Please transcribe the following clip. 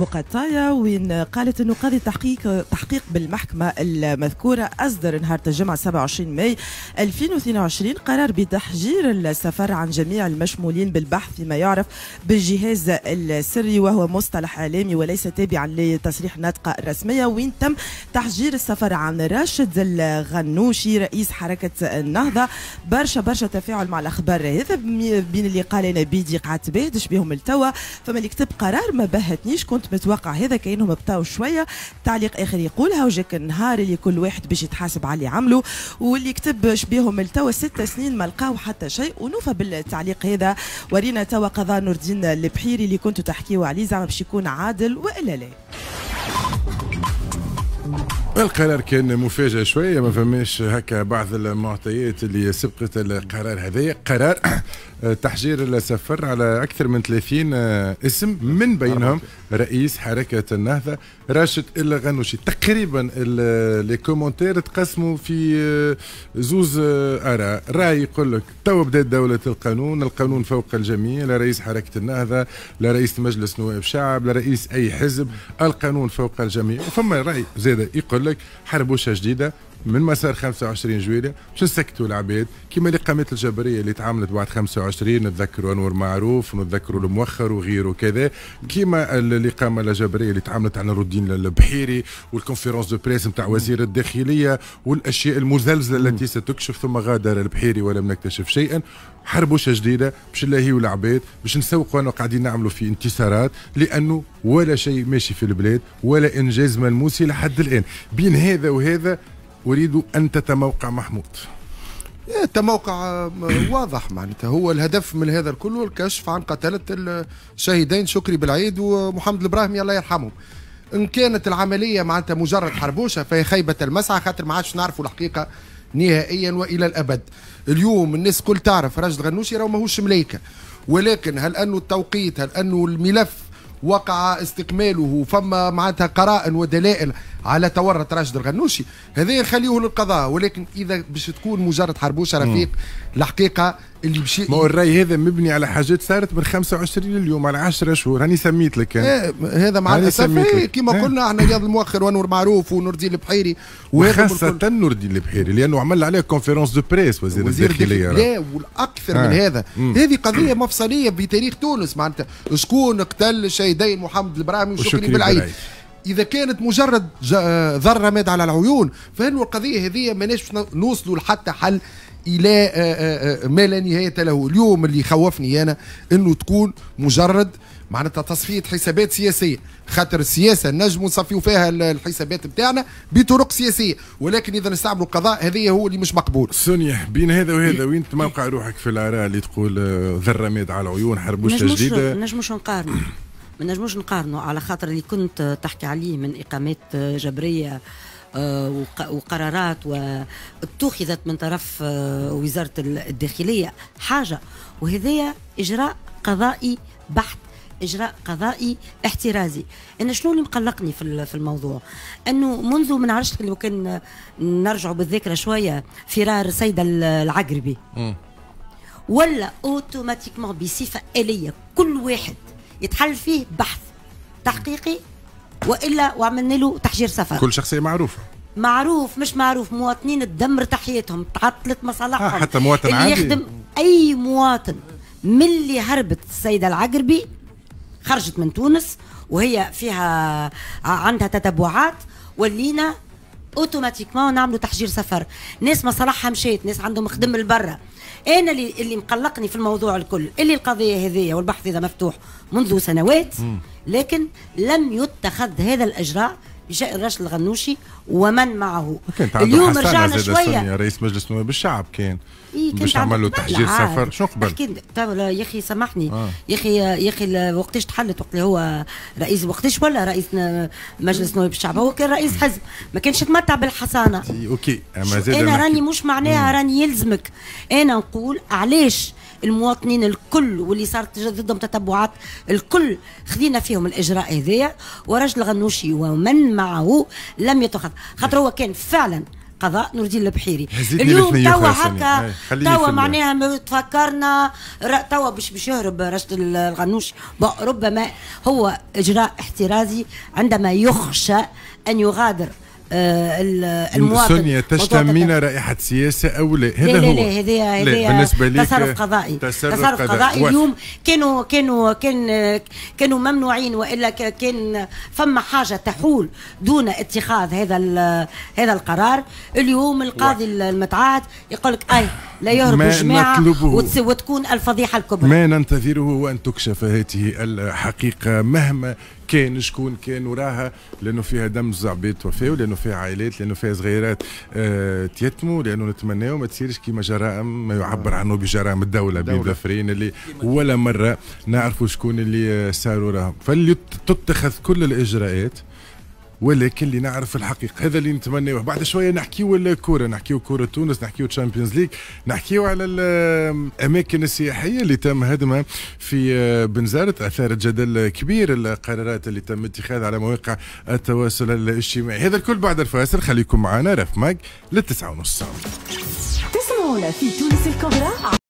وقتايا وين قالت انه قاضي التحقيق تحقيق بالمحكمه المذكوره اصدر نهار الجمعه 27 ماي 2022 قرار بتحجير السفر عن جميع المشمولين بالبحث فيما يعرف بالجهاز السري وهو مصطلح اعلامي وليس تابعا لتصريح ناطقه رسميه وين تم تحجير السفر عن راشد الغنوشي رئيس حركه النهضه برشا برشا تفاعل مع الاخبار هذا بين اللي قال انا بيدي قعدت بيدش بهم التوا اللي كتب قرار ما بهتنيش كنت متوقع هذا كانهم بطاو شويه تعليق اخر يقول وجاك النهار اللي كل واحد باش يتحاسب على اللي عمله واللي كتب شبيهم التوا ست سنين ما لقاو حتى شيء ونوفى بالتعليق هذا ورينا توا قضاء نور الدين البحيري اللي كنتوا تحكيوا عليه زعما باش يكون عادل والا لا القرار كان مفاجئ شويه ما فماش هكا بعض المعطيات اللي سبقت القرار هذايا قرار تحجير السفر على اكثر من 30 اسم من بينهم رئيس حركه النهضه راشد الغنوشي تقريبا لي كومونتير تقسموا في زوز اراء راي يقول لك تو بدات دوله القانون القانون فوق الجميع لا رئيس حركه النهضه لا رئيس مجلس نواب شعب لا رئيس اي حزب القانون فوق الجميع وفما راي زاد يقول لك لك حربوشه جديده من مسار 25 جويلة مش نسكتوا العباد كما الإقامات الجبرية اللي تعاملت بعد 25 نتذكروا أنور معروف ونتذكروا الموخر وغيره وكذا كما الإقامة الجبرية اللي تعاملت على الدين البحيري والكونفيرونس دو بريس نتاع وزير الداخلية والأشياء المزلزلة التي ستكشف ثم غادر البحيري ولم نكتشف شيئا حربوشة جديدة باش نلاهيو العباد باش نسوقوا أنه قاعدين نعملوا في انتصارات لأنه ولا شيء ماشي في البلاد ولا إنجاز ملموس لحد الآن بين هذا وهذا أريد أن تتموقع محمود إيه، تموقع آه، واضح معناتها هو الهدف من هذا الكل هو الكشف عن قتلة الشهيدين شكري بالعيد ومحمد الابراهيمي الله يرحمهم ان كانت العمليه معناتها مجرد حربوشه فهي خيبه المسعى خاطر ما عادش نعرفوا الحقيقه نهائيا والى الابد اليوم الناس كل تعرف راجل غنوشي راه ماهوش ملايكه ولكن هل انه التوقيت هل انه الملف وقع استكماله فما معناتها قرائن ودلائل على تورط راشد الغنوشي هذا يخليه للقضاء ولكن اذا باش تكون مجرد حربوشه رفيق الحقيقه اللي بشي ما هو الراي هذا مبني على حاجات صارت من 25 لليوم على 10 شهور هاني سميت لك يعني. هذا مع الاسف كما قلنا احنا رياض الموخر ونور معروف ونور الدين البحيري وخاصه نور الدين البحيري لانه عمل عليه كونفيرونس دو بريس وزير, وزير الداخليه لا والاكثر من إيه. هذا هذه قضيه مفصليه في تاريخ تونس معناتها شكون قتل شيء سيدي محمد البراهمي وشكري, بالعيد, اذا كانت مجرد آه، ذره ماد على العيون فانه القضيه هذه ماناش نوصلوا لحتى حل الى آه، آه، ما لا نهايه له اليوم اللي خوفني انا انه تكون مجرد معناتها تصفيه حسابات سياسيه خاطر السياسه نجموا نصفيو فيها الحسابات بتاعنا بطرق سياسيه ولكن اذا نستعملوا القضاء هذه هو اللي مش مقبول سونيا بين هذا وهذا وين موقع روحك في الاراء اللي تقول ذره ماد على العيون حربوش جديده نجموش نقارنوا ما نجموش نقارنوا على خاطر اللي كنت تحكي عليه من اقامات جبريه آه، وقرارات واتخذت من طرف آه، وزاره الداخليه حاجه وهذايا اجراء قضائي بحت اجراء قضائي احترازي انا شنو اللي مقلقني في الموضوع انه منذ ما نعرفش لو كان نرجعوا بالذاكره شويه فرار سيدة العقربي ولا اوتوماتيكمون بصفه اليه كل واحد يتحل فيه بحث تحقيقي والا وعملنا له تحجير سفر كل شخصيه معروفه معروف مش معروف مواطنين تدمر تحياتهم تعطلت مصالحهم آه حتى مواطن اللي عادي يخدم اي مواطن من اللي هربت السيده العقربي خرجت من تونس وهي فيها عندها تتبعات ولينا اوتوماتيكمون نعملوا تحجير سفر ناس مصالحها مشيت مشات ناس عندهم خدم البرة انا اللي اللي مقلقني في الموضوع الكل اللي القضيه هذه والبحث اذا مفتوح منذ سنوات لكن لم يتخذ هذا الاجراء بشأن راشد الغنوشي ومن معه اليوم رجعنا شوية رئيس مجلس النواب الشعب كان إيه، باش عمل له تحجير سفر شو قبل يا اخي سامحني آه. يا اخي يا اخي وقتاش تحلت وقت اللي هو رئيس وقتاش ولا رئيس مجلس النواب الشعب هو كان رئيس حزب ما كانش يتمتع بالحصانه اوكي انا راني مش معناها راني يلزمك انا نقول علاش المواطنين الكل واللي صارت ضدهم تتبعات الكل خذينا فيهم الاجراء هذايا ورجل غنوشي ومن معه لم يتخذ خاطر هو كان فعلا قضاء نور الدين البحيري اليوم توا هكا إيه، توا معناها تفكرنا توا باش باش يهرب رشد الغنوش ربما هو اجراء احترازي عندما يخشى ان يغادر آه، المواطن سونيا تشتمين رائحه سياسه او لا هذا هو لا هو لا هذا بالنسبه لي تصرف قضائي تصرف, تصرف قضائي, قضائي اليوم كانوا كانوا كان كانوا ممنوعين والا كان فما حاجه تحول دون اتخاذ هذا هذا القرار اليوم القاضي المتعاد يقول لك اي لا يهرب الجماعه وتكون الفضيحه الكبرى ما ننتظره هو ان تكشف هذه الحقيقه مهما كان شكون كان وراها لانه فيها دم زعبيت توفاو لانه فيها عائلات لانه فيها صغيرات آه تيتموا لانه نتمناو ما تصيرش كيما جرائم ما يعبر عنه بجرائم الدوله بين لافرين اللي ولا مره نعرفوا شكون اللي صاروا آه، راهم تتخذ كل الاجراءات ولكن اللي نعرف الحقيقه هذا اللي نتمناوه بعد شويه نحكيو الكوره نحكيو كوره تونس نحكيو تشامبيونز ليج نحكيو على الاماكن السياحيه اللي تم هدمها في آه، بنزرت اثارت جدل كبير القرارات اللي تم اتخاذها على مواقع التواصل الاجتماعي هذا الكل بعد الفاصل خليكم معنا رف ماج للتسعه ونص تسمعونا في تونس الكبرى